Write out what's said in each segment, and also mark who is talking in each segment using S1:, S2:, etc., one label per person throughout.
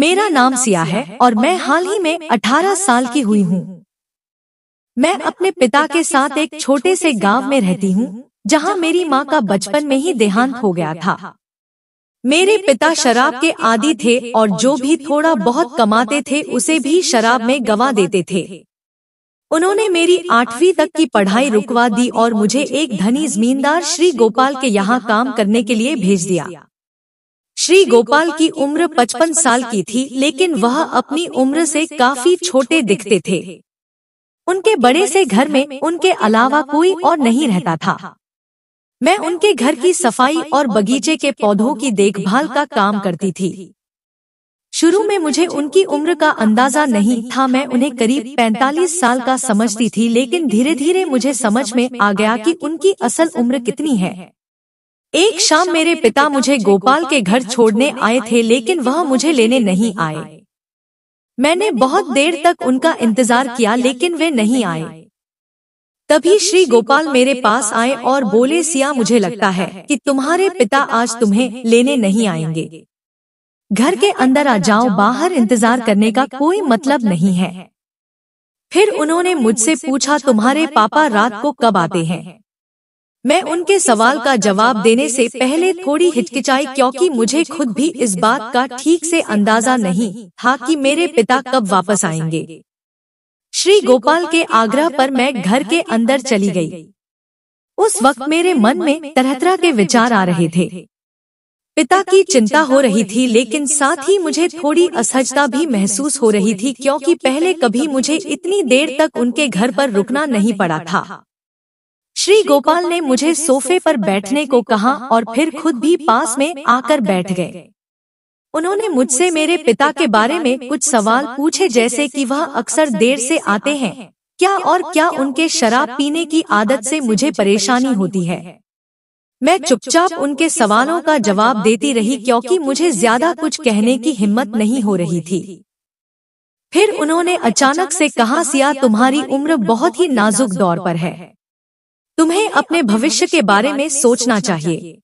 S1: मेरा नाम सिया है और मैं हाल ही में 18 साल की हुई हूँ मैं अपने पिता के साथ एक छोटे से गांव में रहती हूँ जहाँ मेरी माँ का बचपन में ही देहांत हो गया था मेरे पिता शराब के आदि थे और जो भी थोड़ा बहुत कमाते थे उसे भी शराब में गवा देते थे उन्होंने मेरी आठवीं तक की पढ़ाई रुकवा दी और मुझे एक धनी जमींदार श्री गोपाल के यहाँ काम करने के लिए भेज दिया श्री गोपाल की उम्र 55 साल की थी लेकिन वह अपनी उम्र से काफी छोटे दिखते थे उनके बड़े से घर में उनके अलावा कोई और नहीं रहता था मैं उनके घर की सफाई और बगीचे के पौधों की देखभाल का काम करती थी शुरू में मुझे उनकी उम्र का अंदाजा नहीं था मैं उन्हें करीब 45 साल का समझती थी लेकिन धीरे धीरे मुझे समझ में आ गया कि उनकी असल उम्र कितनी है एक शाम मेरे पिता मुझे गोपाल के घर छोड़ने आए थे लेकिन वह मुझे लेने नहीं आए मैंने बहुत देर तक उनका इंतजार किया लेकिन वे नहीं आए तभी श्री गोपाल मेरे पास आए और बोले सिया मुझे लगता है कि तुम्हारे पिता आज तुम्हें लेने नहीं आएंगे घर के अंदर आ जाओ बाहर इंतजार करने का कोई मतलब, मतलब नहीं है फिर उन्होंने मुझसे पूछा तुम्हारे पापा रात को कब आते हैं मैं उनके सवाल का जवाब देने से पहले थोड़ी हिचकिचाई क्योंकि मुझे खुद भी इस बात का ठीक से अंदाजा नहीं था कि मेरे पिता कब वापस आएंगे श्री गोपाल के आग्रह पर मैं घर के अंदर चली गई उस वक्त मेरे मन में तरह तरह के विचार आ रहे थे पिता की चिंता हो रही थी लेकिन साथ ही मुझे थोड़ी असहजता भी महसूस हो रही थी क्योंकि पहले कभी मुझे इतनी देर तक उनके घर पर रुकना नहीं पड़ा था श्री गोपाल ने मुझे सोफे पर बैठने को कहा और फिर खुद भी पास में आकर बैठ गए उन्होंने मुझसे मेरे पिता के बारे में कुछ सवाल पूछे जैसे कि वह अक्सर देर से आते हैं क्या और क्या उनके शराब पीने की आदत से मुझे परेशानी होती है मैं चुपचाप उनके सवालों का जवाब देती रही क्योंकि मुझे ज्यादा कुछ कहने की हिम्मत नहीं हो रही थी फिर उन्होंने अचानक से कहा सिया तुम्हारी उम्र बहुत ही नाजुक दौर पर है तुम्हें अपने भविष्य के बारे में सोचना चाहिए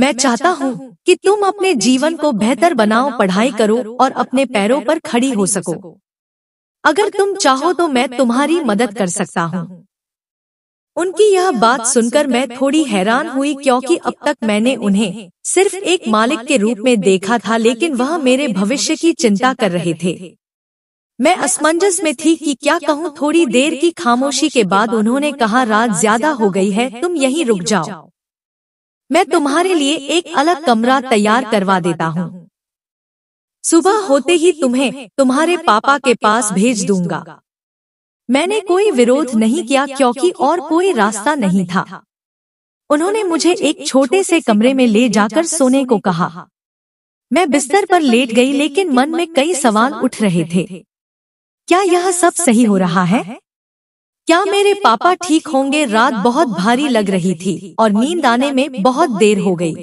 S1: मैं चाहता हूँ कि तुम अपने जीवन को बेहतर बनाओ पढ़ाई करो और अपने पैरों पर खड़ी हो सको अगर तुम चाहो तो, तो मैं तुम्हारी मदद कर सकता हूँ उनकी यह बात सुनकर मैं थोड़ी हैरान हुई क्योंकि अब तक मैंने उन्हें सिर्फ एक मालिक के रूप में देखा था लेकिन वह मेरे भविष्य की चिंता कर रहे थे मैं असमंजस में थी कि क्या कहूँ थोड़ी देर की खामोशी के बाद उन्होंने कहा रात ज्यादा हो गई है तुम यहीं रुक जाओ मैं तुम्हारे लिए एक अलग कमरा तैयार करवा देता हूँ सुबह होते ही तुम्हें तुम्हारे पापा के पास भेज दूंगा मैंने कोई विरोध नहीं किया क्योंकि और कोई रास्ता नहीं था उन्होंने मुझे एक छोटे से कमरे में ले जाकर सोने को कहा मैं बिस्तर पर लेट गई लेकिन मन में कई सवाल उठ रहे थे क्या यह सब सही हो रहा है क्या मेरे पापा ठीक होंगे रात बहुत भारी लग रही थी और नींद आने में बहुत देर हो गई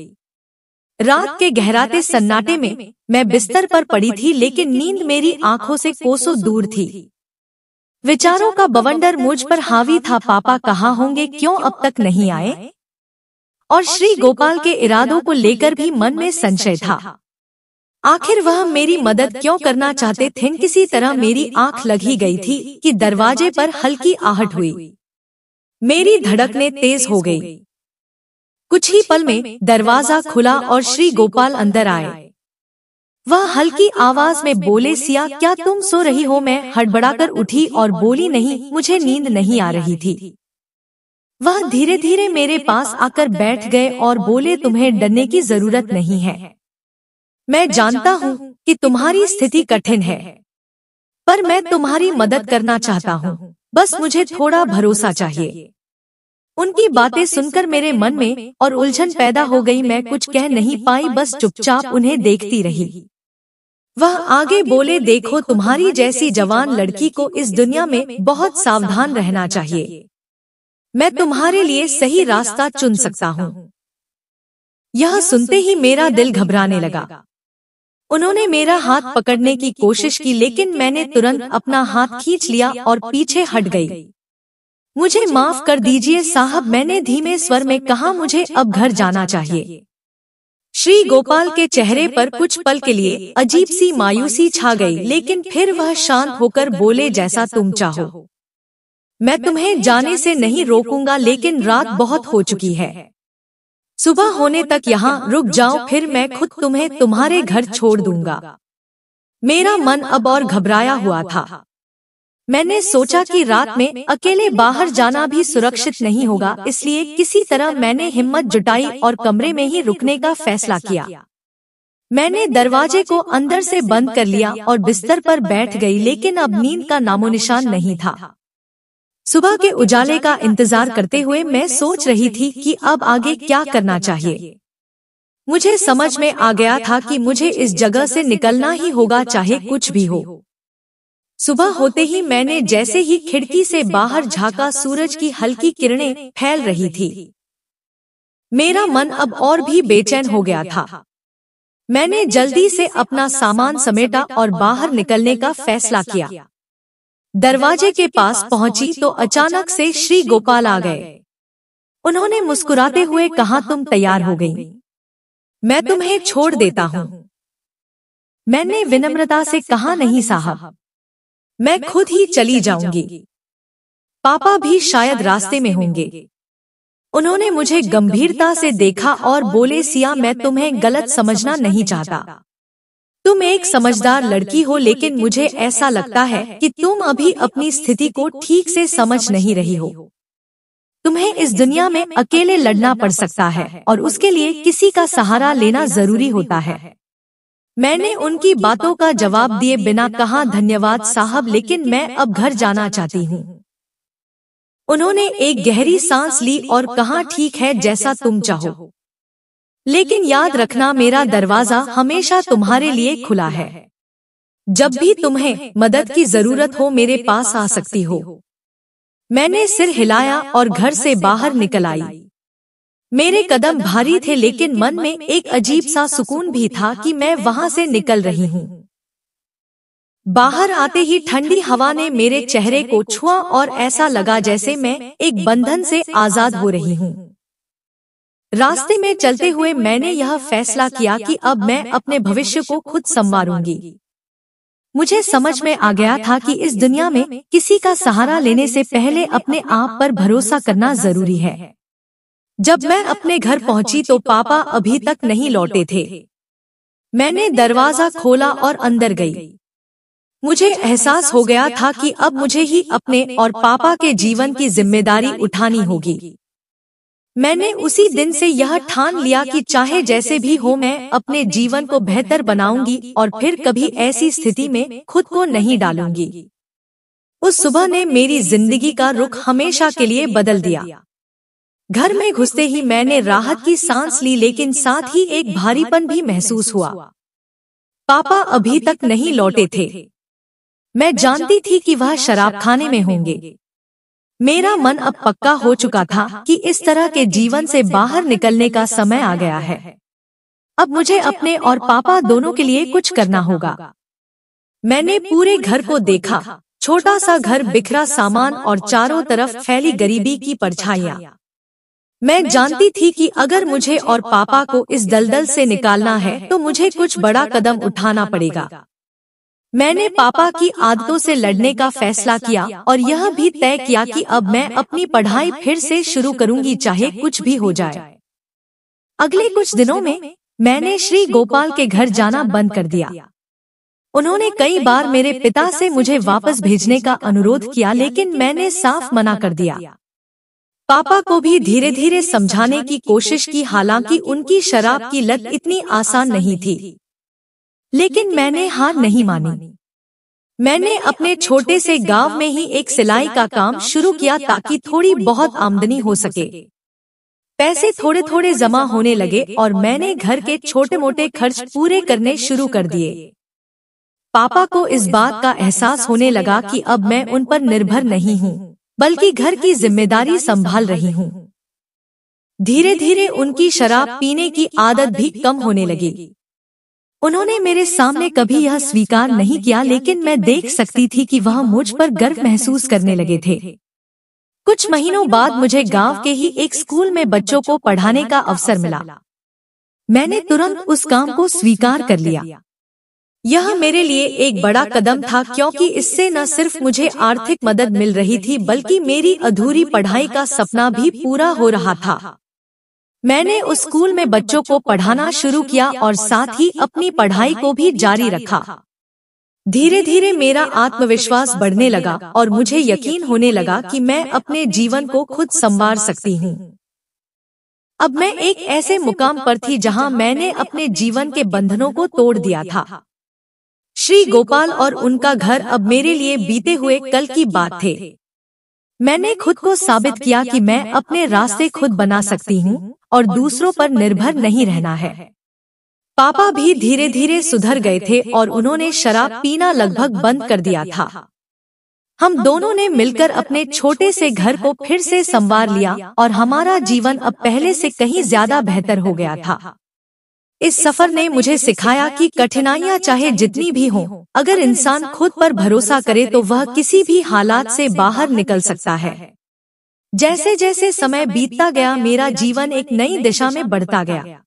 S1: रात के गहराते सन्नाटे में मैं बिस्तर पर पड़ी थी लेकिन नींद मेरी आंखों से कोसों दूर थी विचारों का बवंडर मुझ पर हावी था पापा कहाँ होंगे क्यों अब तक नहीं आए और श्री गोपाल के इरादों को लेकर भी मन में संशय था आखिर वह मेरी मदद क्यों करना चाहते थे किसी तरह मेरी आंख लगी गई थी कि दरवाजे पर हल्की आहट हुई मेरी धड़कने तेज हो गई कुछ ही पल में दरवाजा खुला और श्री गोपाल अंदर आए वह हल्की आवाज में बोले सिया क्या तुम सो रही हो मैं हड़बड़ाकर उठी और बोली नहीं मुझे नींद नहीं आ रही थी वह धीरे धीरे मेरे पास आकर बैठ गए और बोले तुम्हें डरने की जरूरत नहीं है मैं जानता हूँ कि तुम्हारी स्थिति कठिन है पर मैं तुम्हारी मदद करना चाहता हूँ बस मुझे थोड़ा भरोसा चाहिए उनकी बातें सुनकर मेरे मन में और उलझन पैदा हो गई मैं कुछ कह नहीं पाई बस चुपचाप उन्हें देखती रही वह आगे बोले देखो तुम्हारी जैसी जवान लड़की को इस दुनिया में बहुत सावधान रहना चाहिए मैं तुम्हारे लिए सही रास्ता चुन सकता हूँ यह सुनते ही मेरा दिल घबराने लगा उन्होंने मेरा हाथ पकड़ने की कोशिश की लेकिन मैंने तुरंत अपना हाथ खींच लिया और पीछे हट गई मुझे माफ कर दीजिए साहब मैंने धीमे स्वर में कहा मुझे अब घर जाना चाहिए श्री गोपाल के चेहरे पर कुछ पल के लिए अजीब सी मायूसी छा गई लेकिन फिर वह शांत होकर बोले जैसा तुम चाहो मैं तुम्हें जाने से नहीं रोकूंगा लेकिन रात बहुत हो चुकी है सुबह होने तक यहाँ रुक जाओ फिर मैं खुद तुम्हें तुम्हारे घर छोड़ दूंगा मेरा मन अब और घबराया हुआ था मैंने सोचा कि रात में अकेले बाहर जाना भी सुरक्षित नहीं होगा इसलिए किसी तरह मैंने हिम्मत जुटाई और कमरे में ही रुकने का फैसला किया मैंने दरवाजे को अंदर से बंद कर लिया और बिस्तर पर बैठ गई लेकिन अब नींद का नामो निशान नहीं था सुबह के उजाले का इंतजार करते हुए मैं सोच रही थी कि अब आगे क्या करना चाहिए मुझे समझ में आ गया था कि मुझे इस जगह से निकलना ही होगा चाहे कुछ भी हो सुबह होते ही मैंने जैसे ही खिड़की से बाहर झांका सूरज की हल्की किरणें फैल रही थी मेरा मन अब और भी बेचैन हो गया था मैंने जल्दी से अपना सामान समेटा और बाहर निकलने का फैसला किया दरवाजे के पास पहुंची तो, तो अचानक से श्री गोपाल आ गए उन्होंने मुस्कुराते हुए कहा तुम तैयार हो गई मैं तुम्हें छोड़ देता हूं मैंने विनम्रता से कहा नहीं साहब मैं खुद ही चली जाऊंगी पापा भी शायद रास्ते में होंगे उन्होंने मुझे गंभीरता से देखा और बोले सिया मैं तुम्हें गलत समझना नहीं चाहता तुम एक समझदार लड़की हो लेकिन मुझे ऐसा लगता है कि तुम अभी अपनी स्थिति को ठीक से समझ नहीं रही हो तुम्हें इस दुनिया में अकेले लड़ना पड़ सकता है और उसके लिए किसी का सहारा लेना जरूरी होता है मैंने उनकी बातों का जवाब दिए बिना कहा धन्यवाद साहब लेकिन मैं अब घर जाना चाहती हूँ उन्होंने एक गहरी सांस ली और कहा ठीक है जैसा तुम चाहो लेकिन याद रखना मेरा दरवाजा हमेशा तुम्हारे लिए खुला है जब भी तुम्हें मदद की जरूरत हो मेरे पास आ सकती हो मैंने सिर हिलाया और घर से बाहर निकल आई मेरे कदम भारी थे लेकिन मन में एक अजीब सा सुकून भी था कि मैं वहां से निकल रही हूँ बाहर आते ही ठंडी हवा ने मेरे चेहरे को छुआ और ऐसा लगा जैसे मैं एक बंधन से आजाद हो रही हूँ रास्ते में चलते हुए मैंने यह फैसला किया कि अब मैं अपने भविष्य को खुद संवारूंगी मुझे समझ में आ गया था कि इस दुनिया में किसी का सहारा लेने से पहले अपने आप पर भरोसा करना जरूरी है जब मैं अपने घर पहुंची तो, तो पापा अभी तक नहीं लौटे थे मैंने दरवाजा खोला और अंदर गई मुझे एहसास हो गया था कि अब मुझे ही अपने और पापा के जीवन की जिम्मेदारी उठानी होगी मैंने उसी दिन से यह ठान लिया कि चाहे जैसे भी हो मैं अपने जीवन को बेहतर बनाऊंगी और फिर कभी ऐसी स्थिति में खुद को नहीं डालूंगी उस सुबह ने मेरी जिंदगी का रुख हमेशा के लिए बदल दिया घर में घुसते ही मैंने राहत की सांस ली लेकिन साथ ही एक भारीपन भी महसूस हुआ पापा अभी तक नहीं लौटे थे मैं जानती थी कि वह शराब खाने में होंगे मेरा मन अब पक्का हो चुका था कि इस तरह के जीवन से बाहर निकलने का समय आ गया है अब मुझे अपने और पापा दोनों के लिए कुछ करना होगा मैंने पूरे घर को देखा छोटा सा घर बिखरा सामान और चारों तरफ फैली गरीबी की परछाइयां मैं जानती थी कि अगर मुझे और पापा को इस दलदल से निकालना है तो, तो मुझे कुछ बड़ा कदम उठाना पड़ेगा मैंने पापा की आदतों से लड़ने का फैसला किया और यह भी तय किया कि अब मैं अपनी पढ़ाई फिर से शुरू करूंगी चाहे कुछ भी हो जाए अगले कुछ दिनों में मैंने श्री गोपाल के घर जाना बंद कर दिया उन्होंने कई बार मेरे पिता से मुझे वापस भेजने का अनुरोध किया लेकिन मैंने साफ मना कर दिया पापा को भी धीरे धीरे समझाने की कोशिश की हालांकि उनकी शराब की लत इतनी आसान नहीं थी लेकिन मैंने हार नहीं मानी मैंने अपने छोटे से गांव में ही एक सिलाई का काम शुरू किया ताकि थोड़ी बहुत आमदनी हो सके पैसे थोड़े थोड़े जमा होने लगे और मैंने घर के छोटे मोटे खर्च पूरे करने शुरू कर दिए पापा को इस बात का एहसास होने लगा कि अब मैं उन पर निर्भर नहीं हूँ बल्कि घर की जिम्मेदारी संभाल रही हूँ धीरे धीरे उनकी शराब पीने की आदत भी कम होने लगी उन्होंने मेरे सामने कभी यह स्वीकार नहीं किया लेकिन मैं देख सकती थी कि वह मुझ पर गर्व महसूस करने लगे थे कुछ महीनों बाद मुझे गांव के ही एक स्कूल में बच्चों को पढ़ाने का अवसर मिला मैंने तुरंत उस काम को स्वीकार कर लिया यह मेरे लिए एक बड़ा कदम था क्योंकि इससे न सिर्फ मुझे आर्थिक मदद मिल रही थी बल्कि मेरी अधूरी पढ़ाई का सपना भी पूरा हो रहा था मैंने उस स्कूल में बच्चों को पढ़ाना शुरू किया और साथ ही अपनी पढ़ाई को भी जारी रखा धीरे धीरे मेरा आत्मविश्वास बढ़ने लगा और मुझे यकीन होने लगा कि मैं अपने जीवन को खुद संवार सकती हूँ अब मैं एक ऐसे मुकाम पर थी जहाँ मैंने अपने जीवन के बंधनों को तोड़ दिया था श्री गोपाल और उनका घर अब मेरे लिए बीते हुए कल की बात थे मैंने खुद को साबित किया कि मैं अपने रास्ते खुद बना सकती हूँ और दूसरों पर निर्भर नहीं रहना है पापा भी धीरे धीरे सुधर गए थे और उन्होंने शराब पीना लगभग बंद कर दिया था हम दोनों ने मिलकर अपने छोटे से घर को फिर से संवार लिया और हमारा जीवन अब पहले से कहीं ज्यादा बेहतर हो गया था इस सफर ने मुझे सिखाया कि कठिनाइयां चाहे जितनी भी हों, अगर इंसान खुद पर भरोसा करे तो, तो वह किसी भी हालात से बाहर निकल सकता है जैसे जैसे समय बीतता गया मेरा जीवन एक नई दिशा में बढ़ता गया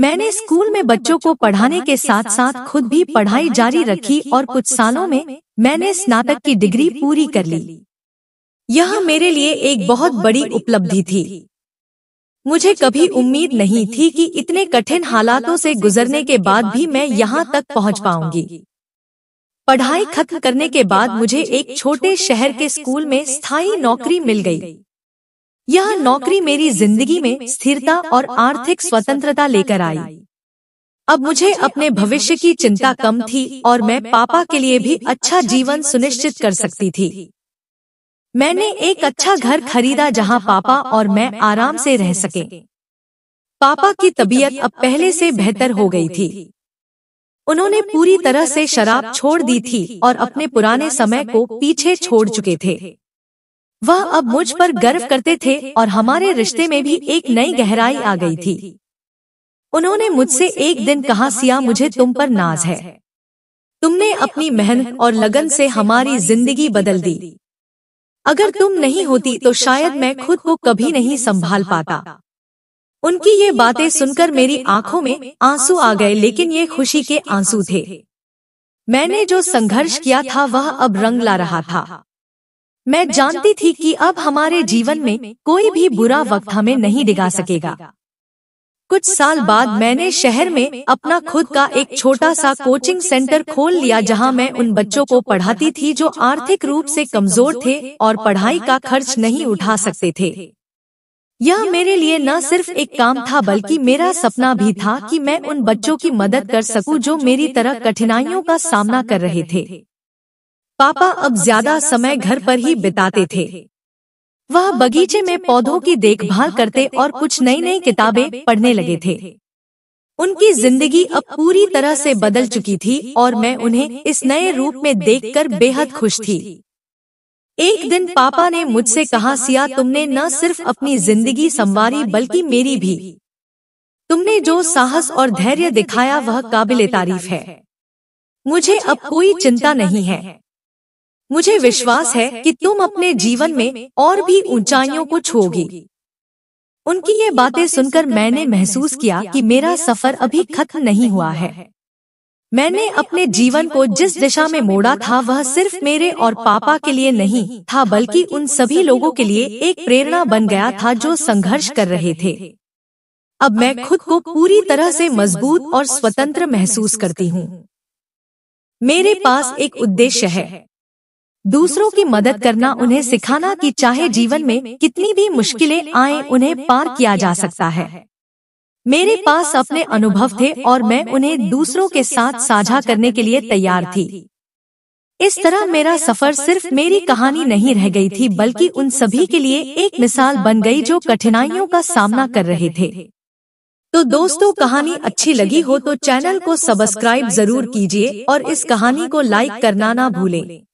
S1: मैंने स्कूल में बच्चों को पढ़ाने के साथ साथ खुद भी पढ़ाई जारी रखी और कुछ सालों में मैंने स्नातक की डिग्री पूरी कर ली यह मेरे लिए एक बहुत बड़ी उपलब्धि थी मुझे कभी उम्मीद नहीं थी कि इतने कठिन हालातों से गुजरने के बाद भी मैं यहाँ तक पहुँच पाऊंगी पढ़ाई खत्म करने के बाद मुझे एक छोटे शहर के स्कूल में स्थायी नौकरी मिल गई यह नौकरी मेरी जिंदगी में स्थिरता और आर्थिक स्वतंत्रता लेकर आई अब मुझे अपने भविष्य की चिंता कम थी और मैं पापा के लिए भी अच्छा जीवन सुनिश्चित कर सकती थी मैंने एक अच्छा, अच्छा घर खरीदा जहां पापा और मैं आराम से रह सके पापा की तबीयत अब पहले से बेहतर हो गई थी उन्होंने पूरी तरह से शराब छोड़ दी थी और अपने पुराने समय को पीछे छोड़ चुके थे वह अब मुझ पर गर्व करते थे और हमारे रिश्ते में भी एक नई गहराई आ गई थी उन्होंने मुझसे एक दिन कहा सिया मुझे तुम पर नाज है तुमने अपनी मेहनत और लगन से हमारी जिंदगी बदल दी अगर तुम नहीं होती तो, तो शायद मैं खुद को कभी नहीं संभाल पाता उनकी ये बातें सुनकर मेरी आंखों में आंसू आ गए लेकिन ये खुशी के आंसू थे मैंने जो संघर्ष किया था वह अब रंग ला रहा था मैं जानती थी कि अब हमारे जीवन में कोई भी बुरा वक्त हमें नहीं दिगा सकेगा कुछ साल बाद मैंने शहर में अपना खुद का एक छोटा सा कोचिंग सेंटर खोल लिया जहां मैं उन बच्चों को पढ़ाती थी जो आर्थिक रूप से कमजोर थे और पढ़ाई का खर्च नहीं उठा सकते थे यह मेरे लिए न सिर्फ एक काम था बल्कि मेरा सपना भी था कि मैं उन बच्चों की मदद कर सकूं जो मेरी तरह कठिनाइयों का सामना कर रहे थे पापा अब ज्यादा समय घर पर ही बिताते थे वह बगीचे में पौधों की देखभाल करते और कुछ नई नई किताबें पढ़ने लगे थे उनकी जिंदगी अब पूरी तरह से बदल चुकी थी और मैं उन्हें इस नए रूप में देखकर बेहद खुश थी एक दिन पापा ने मुझसे कहा सिया तुमने न सिर्फ अपनी जिंदगी संवारी बल्कि मेरी भी तुमने जो साहस और धैर्य दिखाया वह काबिल तारीफ है मुझे अब कोई चिंता नहीं है मुझे विश्वास है कि तुम अपने जीवन में और भी ऊंचाइयों को छोगी उनकी ये बातें सुनकर मैंने महसूस किया कि मेरा सफर अभी खत्म नहीं हुआ है मैंने अपने जीवन को जिस दिशा में मोड़ा था वह सिर्फ मेरे और पापा के लिए नहीं था बल्कि उन सभी लोगों के लिए एक प्रेरणा बन गया था जो संघर्ष कर रहे थे अब मैं खुद को पूरी तरह से मजबूत और स्वतंत्र महसूस करती हूँ मेरे पास एक उद्देश्य है दूसरों की मदद करना उन्हें सिखाना कि चाहे जीवन में कितनी भी मुश्किलें आए उन्हें पार किया जा सकता है मेरे पास अपने अनुभव थे और मैं उन्हें दूसरों के साथ साझा करने के लिए तैयार थी इस तरह मेरा सफर सिर्फ मेरी कहानी नहीं रह गई थी बल्कि उन सभी के लिए एक मिसाल बन गई जो कठिनाइयों का सामना कर रहे थे तो दोस्तों कहानी अच्छी लगी हो तो चैनल को सब्सक्राइब जरूर कीजिए और इस कहानी को लाइक करना ना भूलें